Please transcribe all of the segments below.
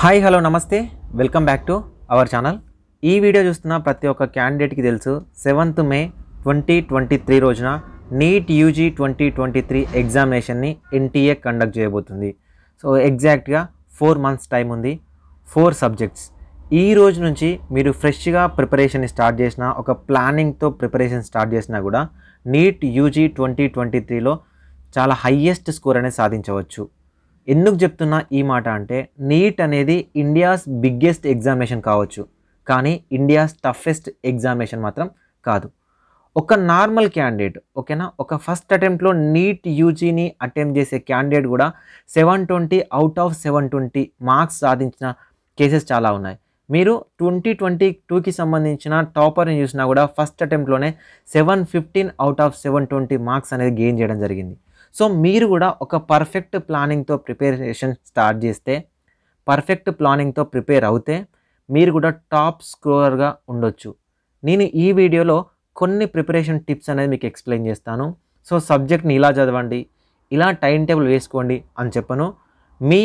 hi hello నమస్తే welcome back to our channel ఈ video చూస్తున్న ప్రతి ఒక్క క్యాండిడేట్కి తెలుసు seventh May twenty twenty three రోజున NEET UG twenty twenty three ఎగ్జామినేషన్ని ఎన్టీఏ కండక్ట్ చేయబోతుంది సో ఎగ్జాక్ట్గా ఫోర్ మంత్స్ టైం ఉంది ఫోర్ సబ్జెక్ట్స్ ఈ రోజు నుంచి మీరు ఫ్రెష్గా ప్రిపరేషన్ స్టార్ట్ చేసినా ఒక ప్లానింగ్తో ప్రిపరేషన్ స్టార్ట్ చేసినా కూడా నీట్ యూజీ ట్వంటీ ట్వంటీ త్రీలో చాలా హయ్యెస్ట్ స్కోర్ అనేది సాధించవచ్చు ఎందుకు చెప్తున్నా ఈ మాట అంటే నీట్ అనేది ఇండియాస్ బిగ్గెస్ట్ ఎగ్జామినేషన్ కావచ్చు కానీ ఇండియాస్ టఫెస్ట్ ఎగ్జామినేషన్ మాత్రం కాదు ఒక నార్మల్ క్యాండిడేట్ ఓకేనా ఒక ఫస్ట్ అటెంప్ట్లో నీట్ యూజీని అటెంప్ట్ చేసే క్యాండిడేట్ కూడా seven twenty out of seven twenty marks సాధించిన కేసెస్ చాలా ఉన్నాయి మీరు ట్వంటీ ట్వంటీ టూకి సంబంధించిన టాపర్ని చూసినా కూడా ఫస్ట్ అటెంప్ట్లోనే seven fifteen out of seven twenty marks అనేది గెయిన్ చేయడం జరిగింది సో మీరు కూడా ఒక పర్ఫెక్ట్ ప్లానింగ్తో ప్రిపేరేషన్ స్టార్ట్ చేస్తే పర్ఫెక్ట్ ప్లానింగ్తో ప్రిపేర్ అవుతే మీరు కూడా టాప్ స్కోరర్గా ఉండొచ్చు నేను ఈ వీడియోలో కొన్ని ప్రిపరేషన్ టిప్స్ అనేది మీకు ఎక్స్ప్లెయిన్ చేస్తాను సో సబ్జెక్ట్ని ఇలా చదవండి ఇలా టైం టేబుల్ వేసుకోండి అని చెప్పను మీ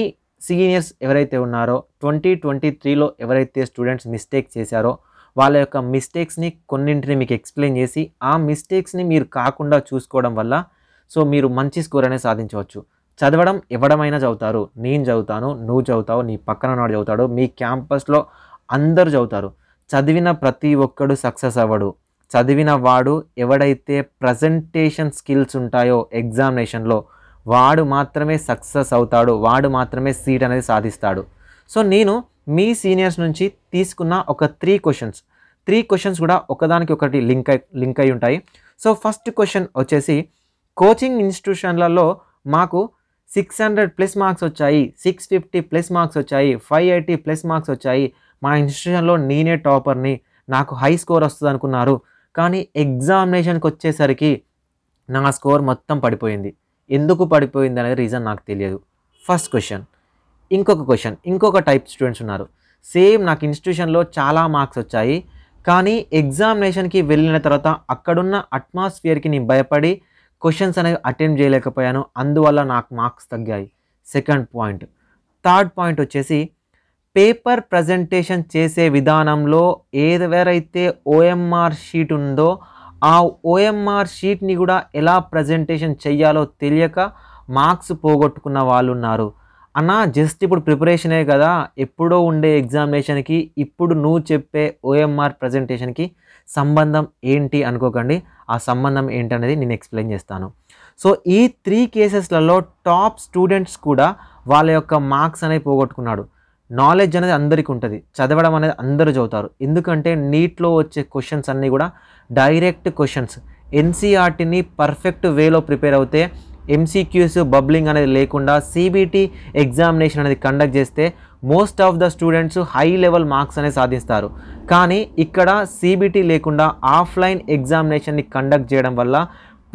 సీనియర్స్ ఎవరైతే ఉన్నారో ట్వంటీ ట్వంటీ త్రీలో ఎవరైతే స్టూడెంట్స్ మిస్టేక్ చేశారో వాళ్ళ యొక్క మిస్టేక్స్ని కొన్నింటిని మీకు ఎక్స్ప్లెయిన్ చేసి ఆ మిస్టేక్స్ని మీరు కాకుండా చూసుకోవడం వల్ల సో మీరు మంచి స్కోర్ అనేది సాధించవచ్చు చదవడం ఎవడమైనా చదువుతారు నేను చదువుతాను నువ్వు చదువుతావు నీ పక్కన నాడు చదువుతాడు మీ క్యాంపస్లో అందరు చదువుతారు చదివిన ప్రతి ఒక్కడు సక్సెస్ అవ్వడు చదివిన వాడు ఎవడైతే ప్రజెంటేషన్ స్కిల్స్ ఉంటాయో ఎగ్జామినేషన్లో వాడు మాత్రమే సక్సెస్ అవుతాడు వాడు మాత్రమే సీట్ అనేది సాధిస్తాడు సో నేను మీ సీనియర్స్ నుంచి తీసుకున్న ఒక త్రీ క్వశ్చన్స్ త్రీ క్వశ్చన్స్ కూడా ఒకదానికి ఒకటి లింక్ అయి లింక్ అయి ఉంటాయి సో ఫస్ట్ క్వశ్చన్ వచ్చేసి కోచింగ్ ఇన్స్టిట్యూషన్లలో మాకు సిక్స్ హండ్రెడ్ ప్లస్ మార్క్స్ వచ్చాయి సిక్స్ ఫిఫ్టీ ప్లస్ మార్క్స్ వచ్చాయి ఫైవ్ ఎయిటీ ప్లస్ మార్క్స్ వచ్చాయి మా ఇన్స్టిట్యూషన్లో నేనే టాపర్ని నాకు హై స్కోర్ వస్తుంది అనుకున్నారు కానీ ఎగ్జామినేషన్కి వచ్చేసరికి నా స్కోర్ మొత్తం పడిపోయింది ఎందుకు పడిపోయింది అనేది రీజన్ నాకు తెలియదు ఫస్ట్ క్వశ్చన్ ఇంకొక క్వశ్చన్ ఇంకొక టైప్ స్టూడెంట్స్ ఉన్నారు సేమ్ నాకు ఇన్స్టిట్యూషన్లో చాలా మార్క్స్ వచ్చాయి కానీ ఎగ్జామినేషన్కి వెళ్ళిన తర్వాత అక్కడున్న అట్మాస్ఫియర్కి నేను భయపడి క్వశ్చన్స్ అనేవి అటెంప్ట్ చేయలేకపోయాను అందువల్ల నాకు మార్క్స్ తగ్గాయి సెకండ్ పాయింట్ థర్డ్ పాయింట్ వచ్చేసి పేపర్ ప్రజెంటేషన్ చేసే విధానంలో ఏదెవరైతే ఓఎంఆర్ షీట్ ఉందో ఆ ఓఎంఆర్ షీట్ని కూడా ఎలా ప్రజెంటేషన్ చేయాలో తెలియక మార్క్స్ పోగొట్టుకున్న వాళ్ళు ఉన్నారు అన్న జస్ట్ ఇప్పుడు ప్రిపరేషనే కదా ఎప్పుడో ఉండే ఎగ్జామినేషన్కి ఇప్పుడు నువ్వు చెప్పే ఓఎంఆర్ ప్రజెంటేషన్కి సంబంధం ఏంటి అనుకోకండి ఆ సంబంధం ఏంటనేది నేను ఎక్స్ప్లెయిన్ చేస్తాను సో ఈ త్రీ కేసెస్లలో టాప్ స్టూడెంట్స్ కూడా వాళ్ళ యొక్క మార్క్స్ అనేవి పోగొట్టుకున్నాడు నాలెడ్జ్ అనేది అందరికీ ఉంటుంది చదవడం అనేది అందరూ చదువుతారు ఎందుకంటే నీట్లో వచ్చే క్వశ్చన్స్ అన్నీ కూడా డైరెక్ట్ క్వశ్చన్స్ ఎన్సీఆర్టీని పర్ఫెక్ట్ వేలో ప్రిపేర్ అవుతే ఎంసీక్యూస్ బబ్లింగ్ అనేది లేకుండా సిబిటి ఎగ్జామినేషన్ అనేది కండక్ట్ చేస్తే most of the students high level marks అనే సాధిస్తారు కానీ ఇక్కడ సిబిటీ లేకుండా ఆఫ్లైన్ ఎగ్జామినేషన్ని కండక్ట్ చేయడం వల్ల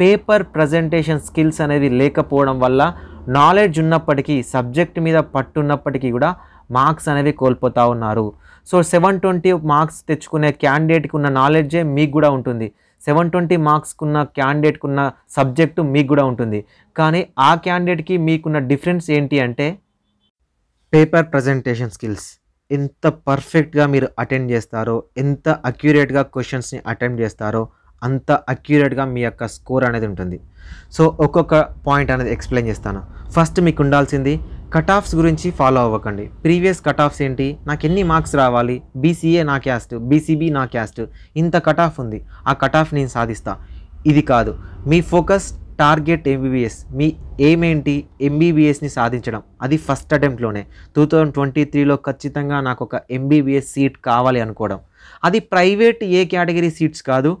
పేపర్ ప్రజెంటేషన్ స్కిల్స్ అనేది లేకపోవడం వల్ల నాలెడ్జ్ ఉన్నప్పటికీ సబ్జెక్ట్ మీద పట్టున్నప్పటికీ కూడా మార్క్స్ అనేవి కోల్పోతూ ఉన్నారు సో సెవెన్ ట్వంటీ మార్క్స్ తెచ్చుకునే క్యాండిడేట్కి ఉన్న నాలెడ్జే మీకు కూడా ఉంటుంది సెవెన్ ట్వంటీ మార్క్స్కి ఉన్న క్యాండిడేట్కి ఉన్న సబ్జెక్టు మీకు కూడా ఉంటుంది కానీ ఆ క్యాండిడేట్కి మీకున్న డిఫరెన్స్ ఏంటి అంటే పేపర్ ప్రజెంటేషన్ స్కిల్స్ ఎంత పర్ఫెక్ట్గా మీరు అటెండ్ చేస్తారో ఎంత అక్యురేట్గా క్వశ్చన్స్ని అటెంప్ట్ చేస్తారో అంత అక్యురేట్గా మీ యొక్క స్కోర్ అనేది ఉంటుంది సో ఒక్కొక్క పాయింట్ అనేది ఎక్స్ప్లెయిన్ చేస్తాను ఫస్ట్ మీకు ఉండాల్సింది కట్ ఆఫ్స్ గురించి ఫాలో అవ్వకండి ప్రీవియస్ కట్ ఆఫ్స్ ఏంటి నాకు ఎన్ని మార్క్స్ రావాలి బీసీఏ నా క్యాస్ట్ బీసీబీ నా క్యాస్ట్ ఇంత కట్ ఆఫ్ ఉంది ఆ కట్ ఆఫ్ నేను సాధిస్తా ఇది కాదు మీ ఫోకస్ టార్గెట్ ఎంబీబీఎస్ మీ ఎయిమ్ ఏంటి ఎంబీబీఎస్ని సాధించడం అది ఫస్ట్ అటెంప్ట్లోనే టూ థౌజండ్ ట్వంటీ త్రీలో ఖచ్చితంగా నాకు ఒక ఎంబీబీఎస్ సీట్ కావాలి అనుకోవడం అది ప్రైవేట్ ఏ కేటగిరీ సీట్స్ కాదు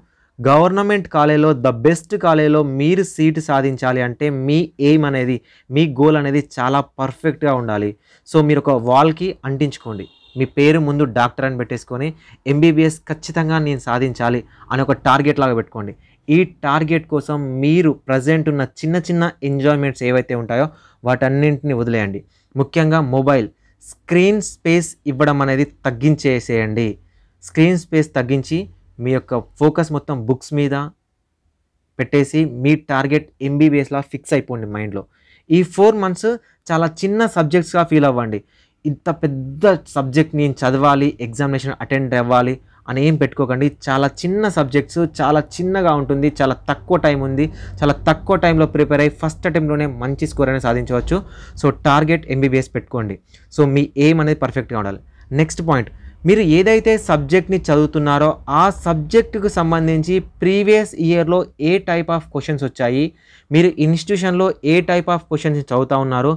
గవర్నమెంట్ కాలేజ్లో ద బెస్ట్ కాలేజ్లో మీరు సీటు సాధించాలి అంటే మీ ఎయిమ్ అనేది మీ గోల్ అనేది చాలా పర్ఫెక్ట్గా ఉండాలి సో మీరు ఒక వాల్కి అంటించుకోండి మీ పేరు ముందు డాక్టర్ అని పెట్టేసుకొని ఎంబీబీఎస్ ఖచ్చితంగా నేను సాధించాలి అని ఒక టార్గెట్ లాగా పెట్టుకోండి ఈ టార్గెట్ కోసం మీరు ప్రజెంట్ ఉన్న చిన్న చిన్న ఎంజాయ్మెంట్స్ ఏవైతే ఉంటాయో వాటన్నింటిని వదిలేయండి ముఖ్యంగా మొబైల్ స్క్రీన్ స్పేస్ ఇవ్వడం అనేది తగ్గించేసేయండి స్క్రీన్ స్పేస్ తగ్గించి మీ యొక్క ఫోకస్ మొత్తం బుక్స్ మీద పెట్టేసి మీ టార్గెట్ ఎంబీబీఎస్లా ఫిక్స్ అయిపోండి మైండ్లో ఈ ఫోర్ మంత్స్ చాలా చిన్న సబ్జెక్ట్స్గా ఫీల్ అవ్వండి ఇంత పెద్ద సబ్జెక్ట్ నేను చదవాలి ఎగ్జామినేషన్ అటెండ్ అవ్వాలి అని ఏం పెట్టుకోకండి చాలా చిన్న సబ్జెక్ట్స్ చాలా చిన్నగా ఉంటుంది చాలా తక్కువ టైం ఉంది చాలా తక్కువ టైంలో ప్రిపేర్ అయ్యి ఫస్ట్ అటెంప్ట్లోనే మంచి స్కోర్ అనేది సాధించవచ్చు సో టార్గెట్ ఎంబీబీఎస్ పెట్టుకోండి సో మీ ఎయిమ్ అనేది పర్ఫెక్ట్గా ఉండాలి నెక్స్ట్ పాయింట్ మీరు ఏదైతే సబ్జెక్ట్ని చదువుతున్నారో ఆ సబ్జెక్టుకు సంబంధించి ప్రీవియస్ ఇయర్లో ఏ టైప్ ఆఫ్ క్వశ్చన్స్ వచ్చాయి మీరు ఇన్స్టిట్యూషన్లో ఏ టైప్ ఆఫ్ క్వశ్చన్స్ చదువుతూ ఉన్నారు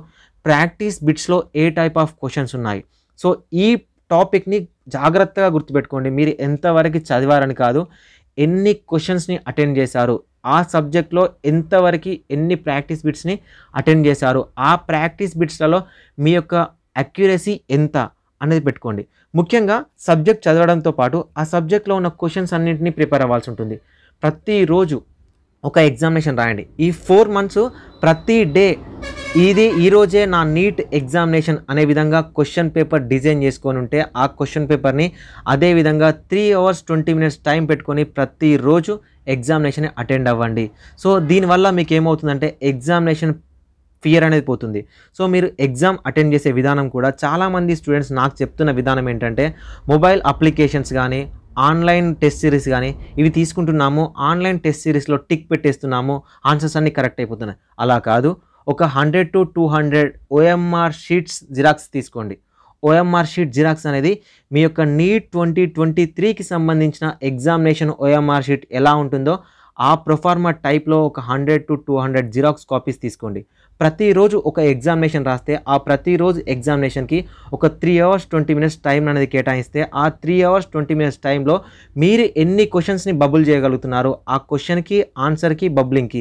ప్రాక్టీస్ బిట్స్లో ఏ టైప్ ఆఫ్ క్వశ్చన్స్ ఉన్నాయి సో ఈ టాపిక్ని జాగ్రత్తగా గుర్తుపెట్టుకోండి మీరు ఎంతవరకు చదివారని కాదు ఎన్ని క్వశ్చన్స్ని అటెండ్ చేశారు ఆ సబ్జెక్ట్లో ఎంతవరకు ఎన్ని ప్రాక్టీస్ బిట్స్ని అటెండ్ చేశారు ఆ ప్రాక్టీస్ బిట్స్లలో మీ యొక్క అక్యురసీ ఎంత అనేది పెట్టుకోండి ముఖ్యంగా సబ్జెక్ట్ చదవడంతో పాటు ఆ సబ్జెక్ట్లో ఉన్న క్వశ్చన్స్ అన్నింటినీ ప్రిపేర్ అవ్వాల్సి ఉంటుంది ప్రతిరోజు ఒక ఎగ్జామినేషన్ రాయండి ఈ ఫోర్ మంత్స్ ప్రతి డే ఇది ఈరోజే నా నీట్ ఎగ్జామినేషన్ అనే విధంగా క్వశ్చన్ పేపర్ డిజైన్ చేసుకొని ఉంటే ఆ క్వశ్చన్ పేపర్ని అదేవిధంగా three hours twenty minutes time పెట్టుకొని ప్రతిరోజు ఎగ్జామినేషన్ అటెండ్ అవ్వండి సో దీనివల్ల మీకు ఏమవుతుందంటే ఎగ్జామినేషన్ ఫియర్ అనేది పోతుంది సో మీరు ఎగ్జామ్ అటెండ్ చేసే విధానం కూడా చాలామంది స్టూడెంట్స్ నాకు చెప్తున్న విధానం ఏంటంటే మొబైల్ అప్లికేషన్స్ కానీ ఆన్లైన్ టెస్ట్ సిరీస్ కానీ ఇవి తీసుకుంటున్నాము ఆన్లైన్ టెస్ట్ సిరీస్లో టిక్ పెట్టేస్తున్నాము ఆన్సర్స్ అన్నీ కరెక్ట్ అయిపోతున్నాయి అలా కాదు ఒక hundred to two hundred OMR sheets xerox తీసుకోండి ఓఎంఆర్ షీట్ జిరాక్స్ అనేది మీ యొక్క నీట్ ట్వంటీ ట్వంటీ త్రీకి సంబంధించిన ఎగ్జామినేషన్ ఓఎంఆర్ షీట్ ఎలా ఉంటుందో ఆ ప్రొఫార్మా టైప్లో ఒక hundred to two hundred xerox copies తీసుకోండి ప్రతిరోజు ఒక ఎగ్జామినేషన్ రాస్తే ఆ ప్రతిరోజు ఎగ్జామినేషన్కి ఒక three hours twenty minutes time అనేది కేటాయిస్తే ఆ త్రీ అవర్స్ ట్వంటీ మినిట్స్ టైంలో మీరు ఎన్ని క్వశ్చన్స్ని బబుల్ చేయగలుగుతున్నారు ఆ క్వశ్చన్కి ఆన్సర్కి బబ్లింగ్కి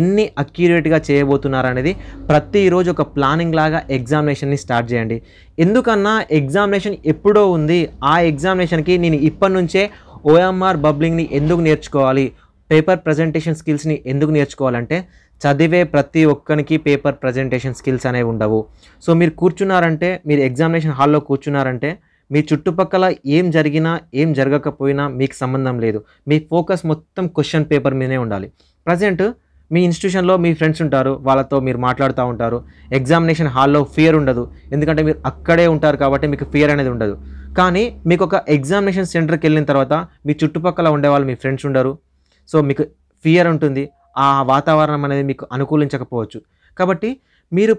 ఎన్ని అక్యూరేట్గా చేయబోతున్నారు అనేది ప్రతిరోజు ఒక ప్లానింగ్ లాగా ఎగ్జామినేషన్ని స్టార్ట్ చేయండి ఎందుకన్నా ఎగ్జామినేషన్ ఎప్పుడో ఉంది ఆ ఎగ్జామినేషన్కి నేను ఇప్పటి నుంచే ఓఎంఆర్ బబ్లింగ్ని ఎందుకు నేర్చుకోవాలి పేపర్ ప్రజెంటేషన్ స్కిల్స్ని ఎందుకు నేర్చుకోవాలంటే చదివే ప్రతి ఒక్కరికి పేపర్ ప్రజెంటేషన్ స్కిల్స్ అనేవి ఉండవు సో మీరు కూర్చున్నారంటే మీరు ఎగ్జామినేషన్ హాల్లో కూర్చున్నారంటే మీ చుట్టుపక్కల ఏం జరిగినా ఏం జరగకపోయినా మీకు సంబంధం లేదు మీ ఫోకస్ మొత్తం క్వశ్చన్ పేపర్ మీదనే ఉండాలి ప్రజెంట్ మీ ఇన్స్టిట్యూషన్లో మీ ఫ్రెండ్స్ ఉంటారు వాళ్ళతో మీరు మాట్లాడుతూ ఉంటారు ఎగ్జామినేషన్ హాల్లో ఫియర్ ఉండదు ఎందుకంటే మీరు అక్కడే ఉంటారు కాబట్టి మీకు ఫియర్ అనేది ఉండదు కానీ మీకు ఒక ఎగ్జామినేషన్ సెంటర్కి వెళ్ళిన తర్వాత మీ చుట్టుపక్కల ఉండేవాళ్ళు మీ ఫ్రెండ్స్ ఉండరు సో మీకు ఫియర్ ఉంటుంది ఆ వాతావరణం అనేది మీకు అనుకూలించకపోవచ్చు కాబట్టి మీరు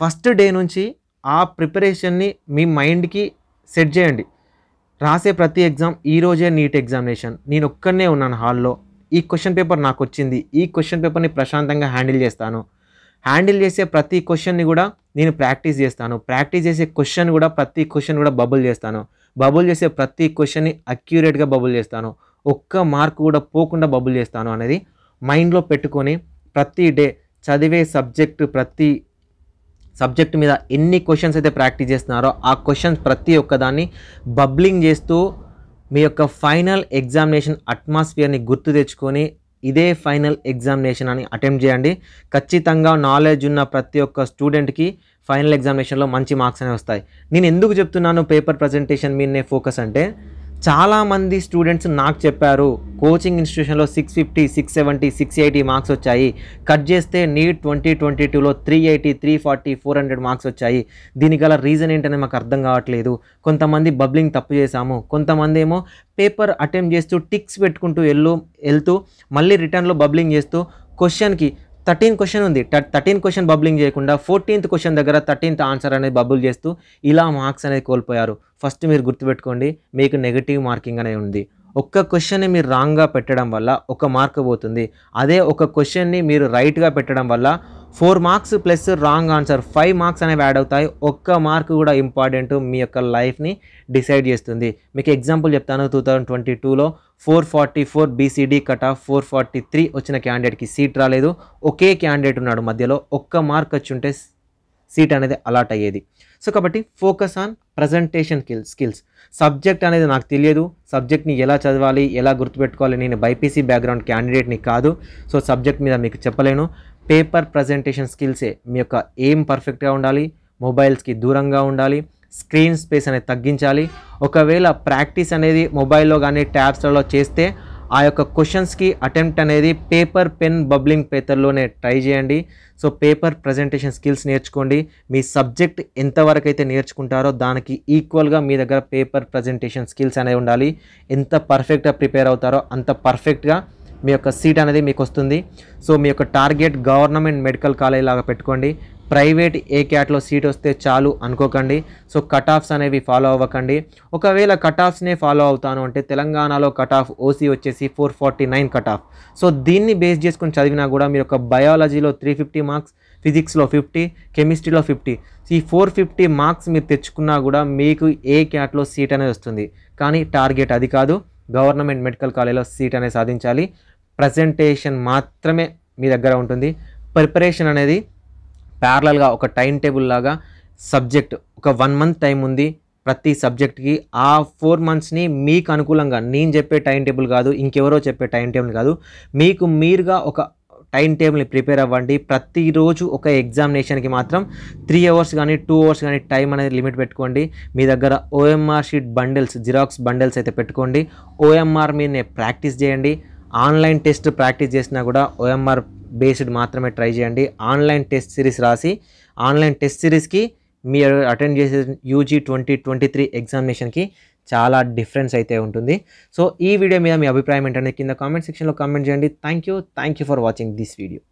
ఫస్ట్ డే నుంచి ఆ ప్రిపరేషన్ని మీ మైండ్కి సెట్ చేయండి రాసే ప్రతి ఎగ్జామ్ ఈరోజే నీట్ ఎగ్జామినేషన్ నేను ఒక్కనే ఉన్నాను హాల్లో ఈ క్వశ్చన్ పేపర్ నాకు వచ్చింది ఈ క్వశ్చన్ పేపర్ని ప్రశాంతంగా హ్యాండిల్ చేస్తాను హ్యాండిల్ చేసే ప్రతి క్వశ్చన్ని కూడా నేను ప్రాక్టీస్ చేస్తాను ప్రాక్టీస్ చేసే క్వశ్చన్ కూడా ప్రతి క్వశ్చన్ కూడా బబుల్ చేస్తాను బబుల్ చేసే ప్రతి క్వశ్చన్ని అక్యూరేట్గా బబుల్ చేస్తాను ఒక్క మార్క్ కూడా పోకుండా బబుల్ చేస్తాను అనేది మైండ్లో పెట్టుకొని ప్రతి డే చదివే సబ్జెక్టు ప్రతి సబ్జెక్ట్ మీద ఎన్ని క్వశ్చన్స్ అయితే ప్రాక్టీస్ చేస్తున్నారో ఆ క్వశ్చన్స్ ప్రతి ఒక్కదాన్ని బబ్లింగ్ చేస్తూ మీ యొక్క ఫైనల్ ఎగ్జామినేషన్ అట్మాస్ఫియర్ని గుర్తు తెచ్చుకొని ఇదే ఫైనల్ ఎగ్జామినేషన్ అని అటెంప్ట్ చేయండి ఖచ్చితంగా నాలెడ్జ్ ఉన్న ప్రతి ఒక్క స్టూడెంట్కి ఫైనల్ ఎగ్జామినేషన్లో మంచి మార్క్స్ అనేవి వస్తాయి నేను ఎందుకు చెప్తున్నాను పేపర్ ప్రజెంటేషన్ మీదనే ఫోకస్ అంటే చాలామంది స్టూడెంట్స్ నాకు చెప్పారు కోచింగ్ ఇన్స్టిట్యూషన్లో six fifty six seventy six eighty marks వచ్చాయి కట్ చేస్తే నీట్ ట్వంటీ ట్వంటీ టూలో three eighty three forty four hundred marks వచ్చాయి దీనికల రీజన్ ఏంటనే మాకు అర్థం కావట్లేదు కొంతమంది బబ్లింగ్ తప్పు చేశాము కొంతమంది ఏమో పేపర్ అటెంప్ట్ చేస్తూ టిక్స్ పెట్టుకుంటూ వెళ్ళు వెళ్తూ మళ్ళీ రిటర్న్లో బబ్లింగ్ చేస్తూ క్వశ్చన్కి థర్టీన్ క్వశ్చన్ ఉంది థర్టీన్ క్వశ్చన్ బబ్లింగ్ చేయకుండా ఫోర్టీన్త్ క్వశ్చన్ దగ్గర థర్టీన్త్ ఆన్సర్ అనేది బబుల్ చేస్తూ ఇలా మార్క్స్ అనేది కోల్పోయారు ఫస్ట్ మీరు గుర్తుపెట్టుకోండి మీకు నెగిటివ్ మార్కింగ్ అనేది ఉంది ఒక్క క్వశ్చన్ని మీరు రాంగ్గా పెట్టడం వల్ల ఒక మార్క్ పోతుంది అదే ఒక క్వశ్చన్ని మీరు రైట్గా పెట్టడం వల్ల four marks plus wrong answer five marks అనేవి యాడ్ అవుతాయి ఒక్క మార్క్ కూడా ఇంపార్టెంట్ మీ యొక్క లైఫ్ని డిసైడ్ చేస్తుంది మీకు ఎగ్జాంపుల్ చెప్తాను టూ థౌజండ్ ట్వంటీ టూలో four forty four BCD cut off four forty three వచ్చిన క్యాండిడేట్కి సీట్ రాలేదు ఒకే క్యాండిడేట్ ఉన్నాడు మధ్యలో ఒక్క మార్క్ వచ్చి ఉంటే సీట్ అనేది అలాట్ అయ్యేది సో కాబట్టి focus on presentation skills skills subject అనేది నాకు తెలియదు సబ్జెక్ట్ని ఎలా చదవాలి ఎలా గుర్తుపెట్టుకోవాలి నేను బైపీసీ బ్యాక్గ్రౌండ్ క్యాండిడేట్ని కాదు సో సబ్జెక్ట్ మీద మీకు చెప్పలేను పేపర్ ప్రజెంటేషన్ స్కిల్సే మీ యొక్క ఏం పర్ఫెక్ట్గా ఉండాలి మొబైల్స్కి దూరంగా ఉండాలి స్క్రీన్ స్పేస్ అనేది తగ్గించాలి ఒకవేళ ప్రాక్టీస్ అనేది మొబైల్లో కానీ ట్యాబ్స్లలో చేస్తే ఆ యొక్క క్వశ్చన్స్కి అటెంప్ట్ అనేది పేపర్ పెన్ బబ్లింగ్ పేపర్లోనే ట్రై చేయండి సో పేపర్ ప్రజెంటేషన్ స్కిల్స్ నేర్చుకోండి మీ సబ్జెక్ట్ ఎంతవరకు అయితే నేర్చుకుంటారో దానికి ఈక్వల్గా మీ దగ్గర పేపర్ ప్రజెంటేషన్ స్కిల్స్ అనేవి ఉండాలి ఎంత పర్ఫెక్ట్గా ప్రిపేర్ అవుతారో అంత పర్ఫెక్ట్గా మీ యొక్క సీట్ అనేది మీకు వస్తుంది సో మీ యొక్క టార్గెట్ గవర్నమెంట్ మెడికల్ కాలేజ్ లాగా పెట్టుకోండి ప్రైవేట్ ఏ క్యాట్లో సీట్ వస్తే చాలు అనుకోకండి సో కట్ ఆఫ్స్ అనేవి ఫాలో అవ్వకండి ఒకవేళ కట్ ఆఫ్స్నే ఫాలో అవుతాను అంటే తెలంగాణలో కట్ ఆఫ్ ఓసీ వచ్చేసి four forty nine cut off so దీన్ని బేస్ చేసుకుని చదివినా కూడా మీ యొక్క బయాలజీలో త్రీ ఫిఫ్టీ మార్క్స్ ఫిజిక్స్లో ఫిఫ్టీ కెమిస్ట్రీలో ఫిఫ్టీ ఈ ఫోర్ ఫిఫ్టీ మార్క్స్ మీరు తెచ్చుకున్నా కూడా మీకు ఏ క్యాట్లో సీట్ అనేది వస్తుంది కానీ టార్గెట్ అది కాదు గవర్నమెంట్ మెడికల్ కాలేజ్లో సీట్ అనేది సాధించాలి ప్రజెంటేషన్ మాత్రమే మీ దగ్గర ఉంటుంది ప్రిపరేషన్ అనేది ప్యారలల్గా ఒక టైం టేబుల్ లాగా సబ్జెక్ట్ ఒక వన్ మంత్ టైం ఉంది ప్రతి సబ్జెక్ట్కి ఆ ఫోర్ మంత్స్ని మీకు అనుకూలంగా నేను చెప్పే టైం టేబుల్ కాదు ఇంకెవరో చెప్పే టైం టేబుల్ కాదు మీకు మీరుగా ఒక టైం టేబుల్ని ప్రిపేర్ అవ్వండి ప్రతిరోజు ఒక ఎగ్జామినేషన్కి మాత్రం త్రీ అవర్స్ కానీ టూ అవర్స్ కానీ టైం అనేది లిమిట్ పెట్టుకోండి మీ దగ్గర OMR sheet bundles xerox bundles అయితే పెట్టుకోండి ఓఎంఆర్ మీదనే ప్రాక్టీస్ చేయండి ఆన్లైన్ టెస్ట్ ప్రాక్టీస్ చేసినా కూడా ఓఎంఆర్ బేస్డ్ మాత్రమే ట్రై చేయండి ఆన్లైన్ టెస్ట్ సిరీస్ రాసి ఆన్లైన్ టెస్ట్ సిరీస్కి మీరు అటెండ్ చేసే యూజీ ట్వంటీ ట్వంటీ త్రీ ఎగ్జామినేషన్కి చాలా డిఫరెన్స్ అయితే ఉంటుంది సో ఈ వీడియో మీద మీ అభిప్రాయం ఏంటంటే కింద కామెంట్ సెక్షన్లో కామెంట్ చేయండి thank you thank you for watching this video